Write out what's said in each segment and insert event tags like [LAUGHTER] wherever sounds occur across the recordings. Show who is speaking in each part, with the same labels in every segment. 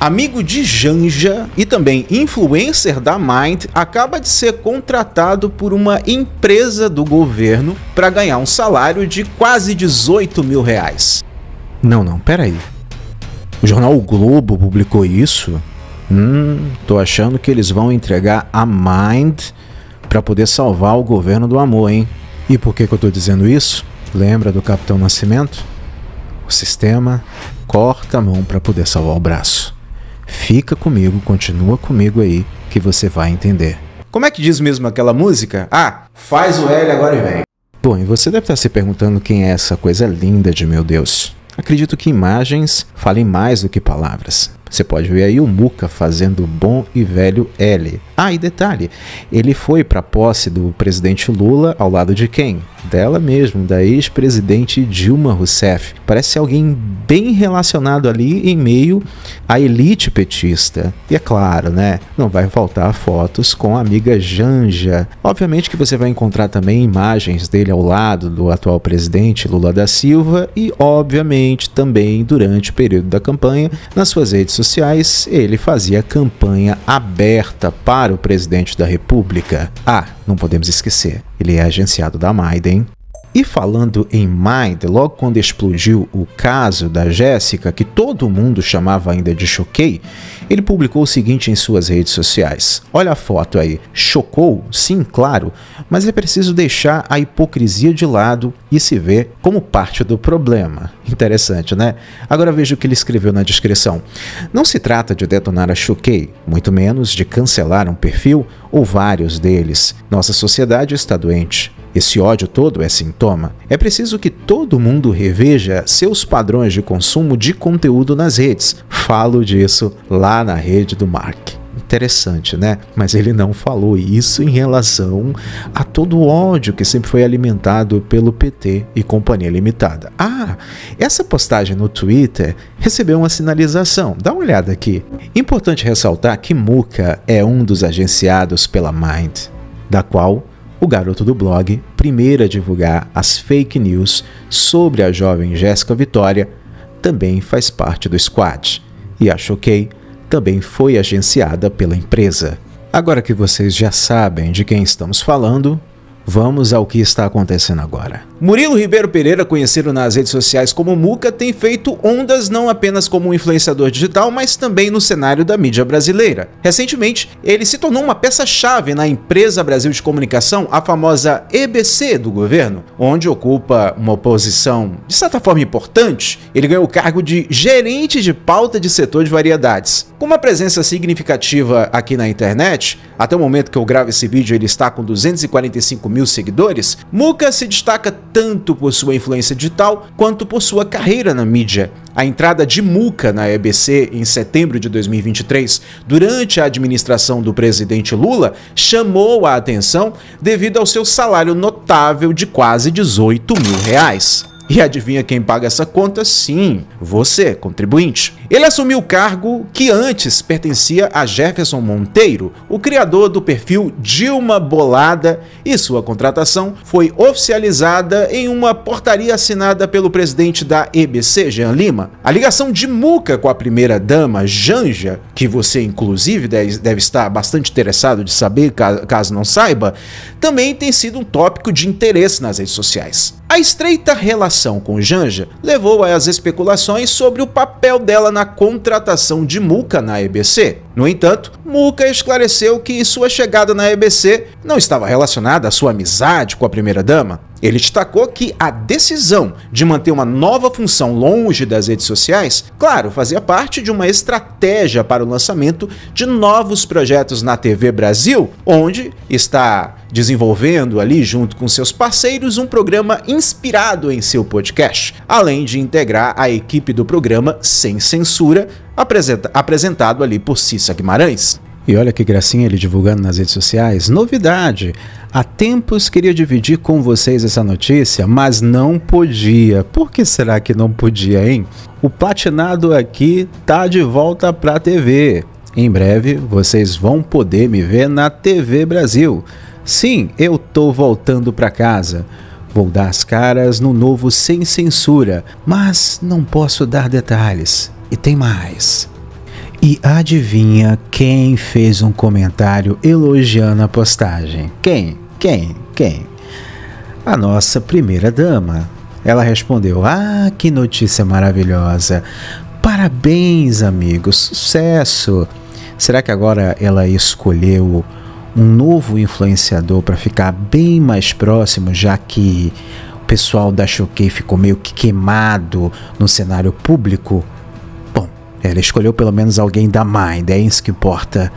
Speaker 1: Amigo de Janja e também influencer da Mind, acaba de ser contratado por uma empresa do governo para ganhar um salário de quase 18 mil reais. Não, não, peraí. O jornal o Globo publicou isso? Hum, tô achando que eles vão entregar a Mind para poder salvar o governo do amor, hein? E por que, que eu tô dizendo isso? Lembra do Capitão Nascimento? O sistema corta a mão para poder salvar o braço. Fica comigo, continua comigo aí, que você vai entender. Como é que diz mesmo aquela música? Ah, faz o L agora e vem. Bom, e você deve estar se perguntando quem é essa coisa linda de meu Deus. Acredito que imagens falem mais do que palavras. Você pode ver aí o Muca fazendo bom e velho L. Ah, e detalhe, ele foi para a posse do presidente Lula ao lado de quem? Dela mesmo, da ex-presidente Dilma Rousseff. Parece alguém bem relacionado ali em meio à elite petista. E é claro, né? Não vai faltar fotos com a amiga Janja. Obviamente que você vai encontrar também imagens dele ao lado do atual presidente Lula da Silva e, obviamente, também durante o período da campanha nas suas redes sociais, ele fazia campanha aberta para o presidente da República. Ah, não podemos esquecer, ele é agenciado da Maiden. E falando em Maiden, logo quando explodiu o caso da Jéssica, que todo mundo chamava ainda de Choquei, ele publicou o seguinte em suas redes sociais: Olha a foto aí. Chocou? Sim, claro, mas é preciso deixar a hipocrisia de lado e se ver como parte do problema. [LAUGHS] Interessante, né? Agora veja o que ele escreveu na descrição. Não se trata de detonar a Choquei, muito menos de cancelar um perfil ou vários deles. Nossa sociedade está doente. Esse ódio todo é sintoma. É preciso que todo mundo reveja seus padrões de consumo de conteúdo nas redes. Falo disso lá na rede do Mark interessante, né? Mas ele não falou isso em relação a todo o ódio que sempre foi alimentado pelo PT e Companhia Limitada. Ah, essa postagem no Twitter recebeu uma sinalização. Dá uma olhada aqui. Importante ressaltar que Muca é um dos agenciados pela Mind, da qual o garoto do blog, primeiro a divulgar as fake news sobre a jovem Jéssica Vitória, também faz parte do squad. E a Choquei também foi agenciada pela empresa. Agora que vocês já sabem de quem estamos falando, vamos ao que está acontecendo agora. Murilo Ribeiro Pereira, conhecido nas redes sociais como Muca, tem feito ondas não apenas como um influenciador digital, mas também no cenário da mídia brasileira. Recentemente, ele se tornou uma peça-chave na empresa Brasil de Comunicação, a famosa EBC do governo, onde ocupa uma posição de certa forma importante. Ele ganhou o cargo de gerente de pauta de setor de variedades. Com uma presença significativa aqui na internet, até o momento que eu gravo esse vídeo, ele está com 245 mil seguidores. Muca se destaca tanto por sua influência digital quanto por sua carreira na mídia. A entrada de Muca na EBC em setembro de 2023, durante a administração do presidente Lula, chamou a atenção devido ao seu salário notável de quase 18 mil reais. E adivinha quem paga essa conta? Sim, você, contribuinte. Ele assumiu o cargo que antes pertencia a Jefferson Monteiro, o criador do perfil Dilma Bolada, e sua contratação foi oficializada em uma portaria assinada pelo presidente da EBC, Jean Lima. A ligação de Muca com a primeira-dama, Janja, que você inclusive deve estar bastante interessado de saber, caso não saiba, também tem sido um tópico de interesse nas redes sociais. A estreita relação com Janja levou às especulações sobre o papel dela na contratação de Muca na EBC. No entanto, Muca esclareceu que sua chegada na EBC não estava relacionada à sua amizade com a primeira-dama, ele destacou que a decisão de manter uma nova função longe das redes sociais, claro, fazia parte de uma estratégia para o lançamento de novos projetos na TV Brasil, onde está desenvolvendo ali junto com seus parceiros um programa inspirado em seu podcast, além de integrar a equipe do programa Sem Censura, apresentado ali por Cissa Guimarães. E olha que gracinha ele divulgando nas redes sociais. Novidade! Há tempos queria dividir com vocês essa notícia, mas não podia. Por que será que não podia, hein? O Platinado aqui tá de volta pra TV. Em breve vocês vão poder me ver na TV Brasil. Sim, eu tô voltando pra casa. Vou dar as caras no novo Sem Censura, mas não posso dar detalhes. E tem mais. E adivinha quem fez um comentário elogiando a postagem? Quem? Quem? Quem? A nossa primeira dama. Ela respondeu: Ah, que notícia maravilhosa! Parabéns, amigos! Sucesso! Será que agora ela escolheu um novo influenciador para ficar bem mais próximo, já que o pessoal da Choquei ficou meio que queimado no cenário público? Ela escolheu pelo menos alguém da Mind, é isso que importa.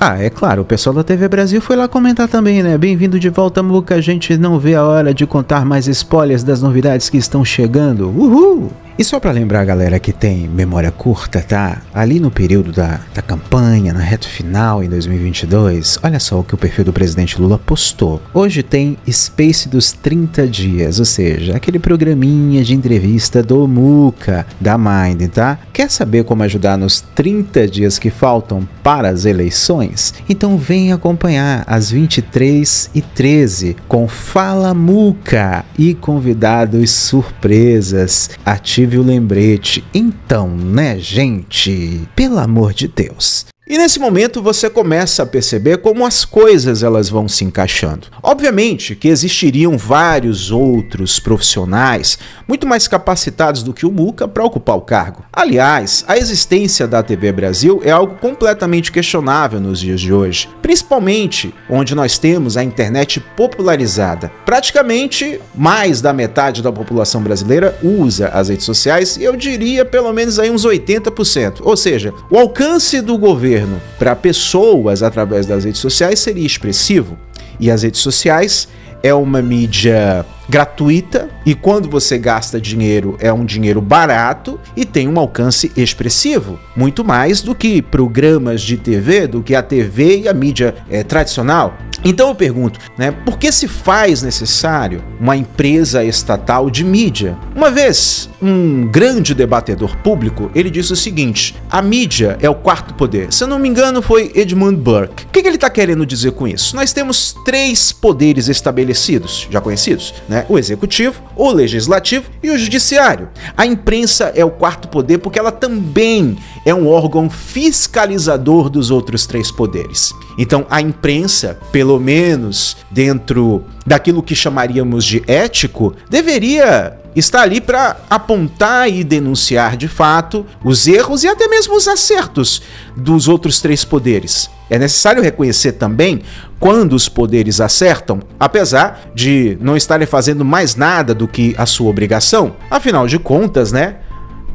Speaker 1: Ah, é claro, o pessoal da TV Brasil foi lá comentar também, né? Bem-vindo de volta, Muca. A gente não vê a hora de contar mais spoilers das novidades que estão chegando. Uhul! E só para lembrar a galera que tem memória curta, tá? Ali no período da, da campanha, na reta final em 2022, olha só o que o perfil do presidente Lula postou. Hoje tem Space dos 30 dias, ou seja, aquele programinha de entrevista do Muca, da Mind, tá? Quer saber como ajudar nos 30 dias que faltam para as eleições? Então vem acompanhar às 23 e 13 com Fala Muca e convidados surpresas. Ative escrevi o lembrete. Então, né, gente? Pelo amor de Deus. E nesse momento você começa a perceber como as coisas elas vão se encaixando. Obviamente que existiriam vários outros profissionais muito mais capacitados do que o Muca para ocupar o cargo. Aliás, a existência da TV Brasil é algo completamente questionável nos dias de hoje, principalmente onde nós temos a internet popularizada. Praticamente mais da metade da população brasileira usa as redes sociais e eu diria pelo menos aí uns 80%, ou seja, o alcance do governo governo para pessoas através das redes sociais seria expressivo. E as redes sociais é uma mídia gratuita e quando você gasta dinheiro é um dinheiro barato e tem um alcance expressivo, muito mais do que programas de TV, do que a TV e a mídia é, tradicional. Então eu pergunto, né, por que se faz necessário uma empresa estatal de mídia? Uma vez, um grande debatedor público, ele disse o seguinte, a mídia é o quarto poder. Se eu não me engano, foi Edmund Burke. O que, que ele está querendo dizer com isso? Nós temos três poderes estabelecidos, já conhecidos, né? O executivo, o legislativo e o judiciário. A imprensa é o quarto poder porque ela também é um órgão fiscalizador dos outros três poderes. Então, a imprensa, pelo menos dentro daquilo que chamaríamos de ético, deveria estar ali para apontar e denunciar de fato os erros e até mesmo os acertos dos outros três poderes. É necessário reconhecer também quando os poderes acertam, apesar de não estarem fazendo mais nada do que a sua obrigação. Afinal de contas, né?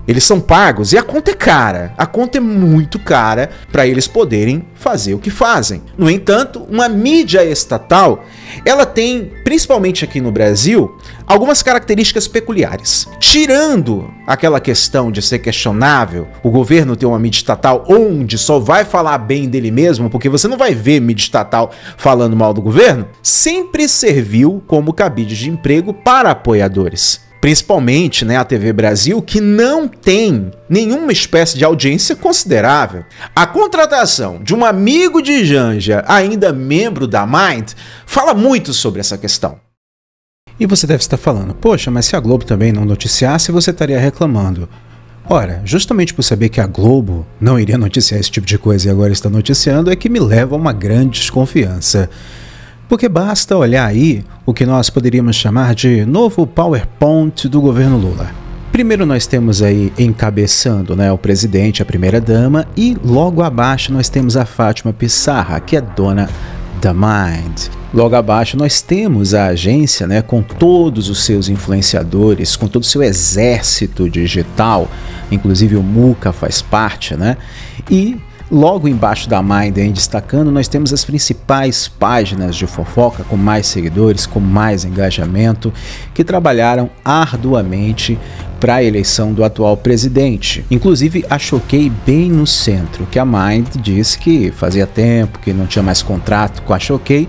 Speaker 1: Eles são pagos e a conta é cara. A conta é muito cara para eles poderem fazer o que fazem. No entanto, uma mídia estatal, ela tem, principalmente aqui no Brasil, algumas características peculiares. Tirando aquela questão de ser questionável, o governo ter uma mídia estatal onde só vai falar bem dele mesmo, porque você não vai ver mídia estatal falando mal do governo, sempre serviu como cabide de emprego para apoiadores principalmente né, a TV Brasil, que não tem nenhuma espécie de audiência considerável. A contratação de um amigo de Janja, ainda membro da Mind, fala muito sobre essa questão. E você deve estar falando, poxa, mas se a Globo também não noticiasse, você estaria reclamando. Ora, justamente por saber que a Globo não iria noticiar esse tipo de coisa e agora está noticiando, é que me leva a uma grande desconfiança. Porque basta olhar aí o que nós poderíamos chamar de novo PowerPoint do governo Lula. Primeiro nós temos aí encabeçando né, o presidente, a primeira-dama, e logo abaixo nós temos a Fátima Pissarra, que é dona da Mind. Logo abaixo nós temos a agência né, com todos os seus influenciadores, com todo o seu exército digital, inclusive o Muca faz parte, né? E Logo embaixo da Mind, em destacando, nós temos as principais páginas de fofoca com mais seguidores, com mais engajamento, que trabalharam arduamente para a eleição do atual presidente. Inclusive, a Choquei bem no centro, que a Mind disse que fazia tempo que não tinha mais contrato com a Choquei.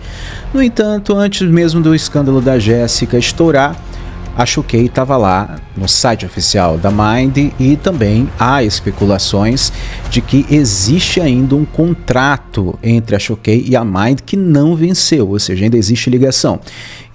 Speaker 1: No entanto, antes mesmo do escândalo da Jéssica estourar, a Shukei estava lá no site oficial da Mind e também há especulações de que existe ainda um contrato entre a Shukei e a Mind que não venceu, ou seja, ainda existe ligação.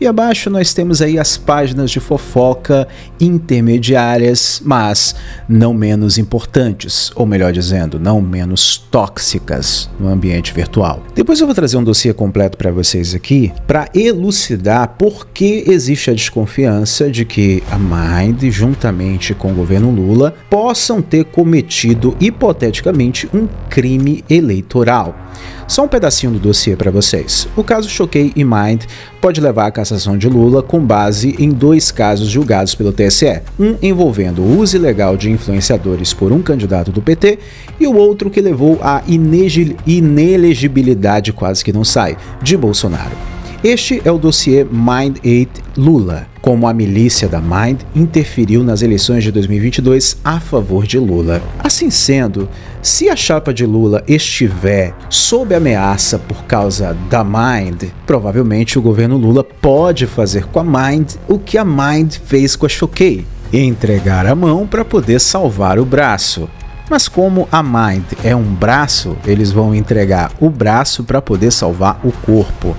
Speaker 1: E abaixo nós temos aí as páginas de fofoca intermediárias, mas não menos importantes, ou melhor dizendo, não menos tóxicas no ambiente virtual. Depois eu vou trazer um dossiê completo para vocês aqui para elucidar por que existe a desconfiança de que a Mind, juntamente com o governo Lula, possam ter cometido hipoteticamente um crime eleitoral. Só um pedacinho do dossiê para vocês. O caso Choquei e Mind pode levar à cassação de Lula com base em dois casos julgados pelo TSE, um envolvendo o uso ilegal de influenciadores por um candidato do PT e o outro que levou à inelegibilidade quase que não sai de Bolsonaro. Este é o dossiê Mind 8 Lula, como a milícia da Mind interferiu nas eleições de 2022 a favor de Lula. Assim sendo, se a chapa de Lula estiver sob ameaça por causa da Mind, provavelmente o governo Lula pode fazer com a Mind o que a Mind fez com a Choquei, entregar a mão para poder salvar o braço. Mas como a Mind é um braço, eles vão entregar o braço para poder salvar o corpo.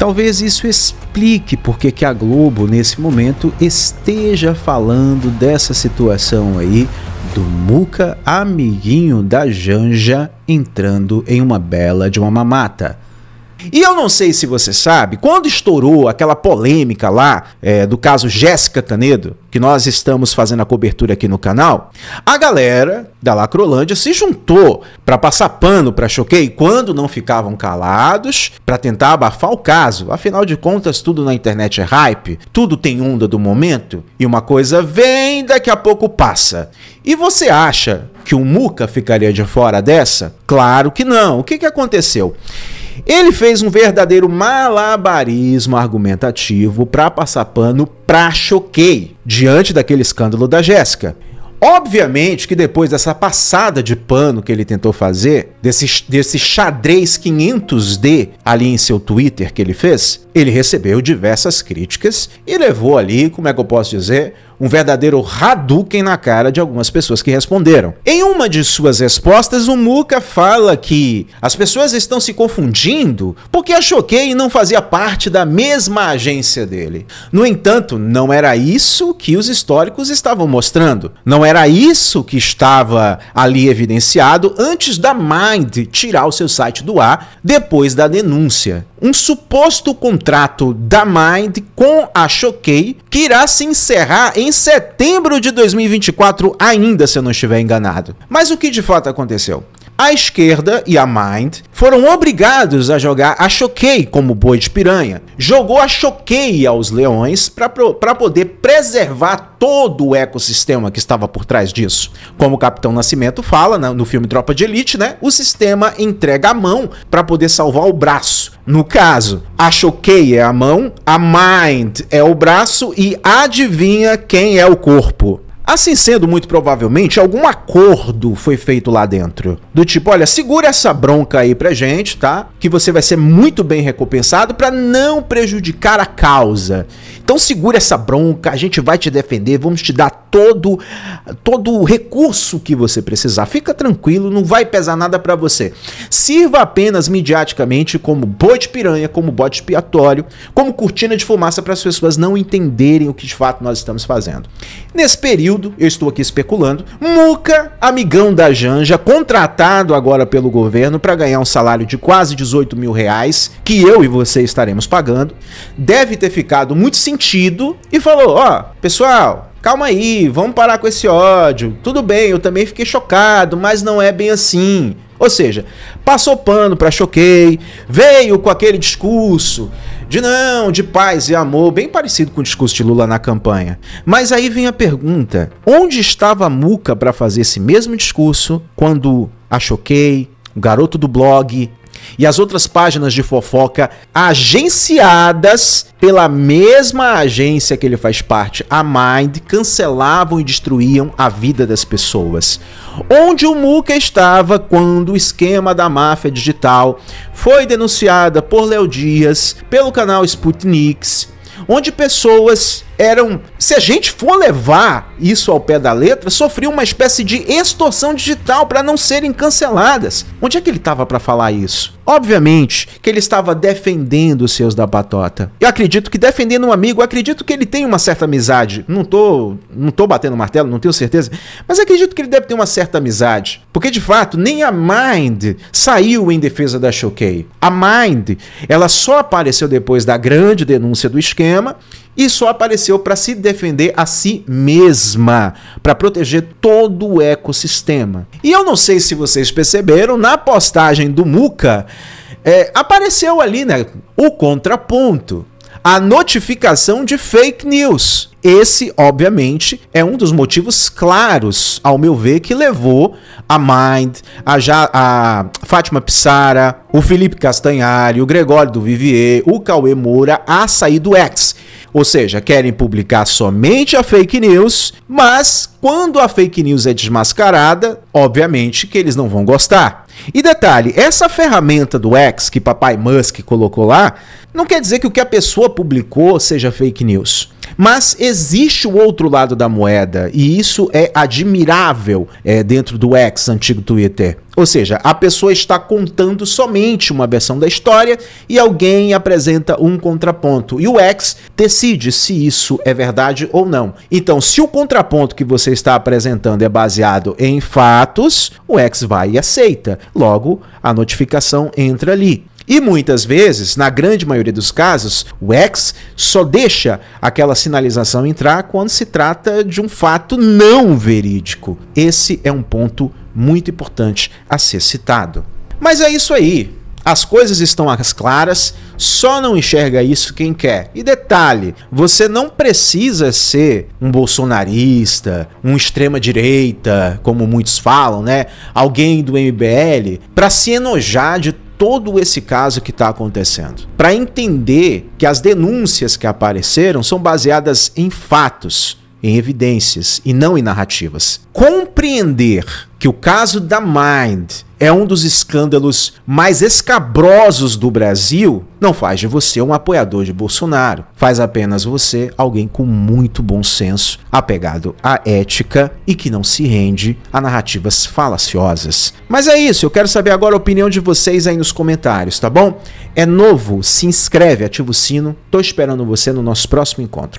Speaker 1: Talvez isso explique porque que a Globo nesse momento esteja falando dessa situação aí do Muca amiguinho da Janja entrando em uma bela de uma mamata. E eu não sei se você sabe, quando estourou aquela polêmica lá é, do caso Jéssica Canedo que nós estamos fazendo a cobertura aqui no canal, a galera da Lacrolândia se juntou para passar pano para Choquei quando não ficavam calados, para tentar abafar o caso. Afinal de contas, tudo na internet é hype, tudo tem onda do momento, e uma coisa vem, daqui a pouco passa. E você acha que o Muca ficaria de fora dessa? Claro que não. O que, que aconteceu? Ele fez um verdadeiro malabarismo argumentativo para passar pano pra Choquei diante daquele escândalo da Jéssica. Obviamente que depois dessa passada de pano que ele tentou fazer, desse, desse xadrez 500D ali em seu Twitter que ele fez, ele recebeu diversas críticas e levou ali, como é que eu posso dizer, um verdadeiro Hadouken na cara de algumas pessoas que responderam. Em uma de suas respostas, o Muka fala que as pessoas estão se confundindo porque a Choquei não fazia parte da mesma agência dele. No entanto, não era isso que os históricos estavam mostrando. Não era isso que estava ali evidenciado antes da Mind tirar o seu site do ar depois da denúncia. Um suposto contrato da Mind com a Choquei que irá se encerrar em em setembro de 2024, ainda se eu não estiver enganado. Mas o que de fato aconteceu? A esquerda e a Mind foram obrigados a jogar a Choquei como boi de piranha. Jogou a Choquei aos leões para poder preservar todo o ecossistema que estava por trás disso. Como o Capitão Nascimento fala né, no filme Tropa de Elite, né? O sistema entrega a mão para poder salvar o braço. No caso, a choquei é a mão, a mind é o braço e adivinha quem é o corpo. Assim sendo, muito provavelmente, algum acordo foi feito lá dentro. Do tipo, olha, segura essa bronca aí pra gente, tá? Que você vai ser muito bem recompensado para não prejudicar a causa. Então segura essa bronca, a gente vai te defender, vamos te dar todo todo o recurso que você precisar. Fica tranquilo, não vai pesar nada para você. Sirva apenas midiaticamente como bote piranha, como bote expiatório, como cortina de fumaça para as pessoas não entenderem o que de fato nós estamos fazendo. Nesse período período, eu estou aqui especulando, Muca, amigão da Janja, contratado agora pelo governo para ganhar um salário de quase 18 mil reais, que eu e você estaremos pagando, deve ter ficado muito sentido e falou: ó, oh, pessoal, Calma aí, vamos parar com esse ódio. Tudo bem, eu também fiquei chocado, mas não é bem assim. Ou seja, passou pano para choquei, veio com aquele discurso de não, de paz e amor, bem parecido com o discurso de Lula na campanha. Mas aí vem a pergunta: onde estava a Muca para fazer esse mesmo discurso quando a Choquei, o garoto do blog, e as outras páginas de fofoca agenciadas pela mesma agência que ele faz parte, a Mind, cancelavam e destruíam a vida das pessoas. Onde o Muca estava quando o esquema da máfia digital foi denunciada por Léo Dias, pelo canal Sputniks, onde pessoas eram, se a gente for levar isso ao pé da letra, sofriam uma espécie de extorsão digital para não serem canceladas. Onde é que ele estava para falar isso? Obviamente que ele estava defendendo os seus da batota. Eu acredito que defendendo um amigo, acredito que ele tem uma certa amizade. Não tô, não tô batendo martelo, não tenho certeza, mas acredito que ele deve ter uma certa amizade, porque de fato nem a Mind saiu em defesa da Choquei. A Mind, ela só apareceu depois da grande denúncia do esquema sistema e só apareceu para se defender a si mesma, para proteger todo o ecossistema. E eu não sei se vocês perceberam, na postagem do Muca, é, apareceu ali né, o contraponto a notificação de fake news. Esse, obviamente, é um dos motivos claros, ao meu ver, que levou a Mind, a, ja a Fátima Pissara, o Felipe Castanhari, o Gregório do Vivier, o Cauê Moura a sair do X. Ou seja, querem publicar somente a fake news, mas quando a fake news é desmascarada, obviamente que eles não vão gostar. E detalhe, essa ferramenta do X que papai Musk colocou lá, não quer dizer que o que a pessoa publicou seja fake news. Mas existe o outro lado da moeda, e isso é admirável é, dentro do ex antigo Twitter. Ou seja, a pessoa está contando somente uma versão da história e alguém apresenta um contraponto. E o ex decide se isso é verdade ou não. Então, se o contraponto que você está apresentando é baseado em fatos, o ex vai e aceita. Logo, a notificação entra ali. E muitas vezes, na grande maioria dos casos, o ex só deixa aquela sinalização entrar quando se trata de um fato não verídico. Esse é um ponto muito importante a ser citado. Mas é isso aí. As coisas estão às claras, só não enxerga isso quem quer. E detalhe, você não precisa ser um bolsonarista, um extrema-direita, como muitos falam, né? Alguém do MBL, para se enojar de todo esse caso que está acontecendo. Para entender que as denúncias que apareceram são baseadas em fatos em evidências e não em narrativas. Compreender que o caso da Mind é um dos escândalos mais escabrosos do Brasil não faz de você um apoiador de Bolsonaro. Faz apenas você alguém com muito bom senso, apegado à ética e que não se rende a narrativas falaciosas. Mas é isso, eu quero saber agora a opinião de vocês aí nos comentários, tá bom? É novo, se inscreve, ativa o sino. Tô esperando você no nosso próximo encontro.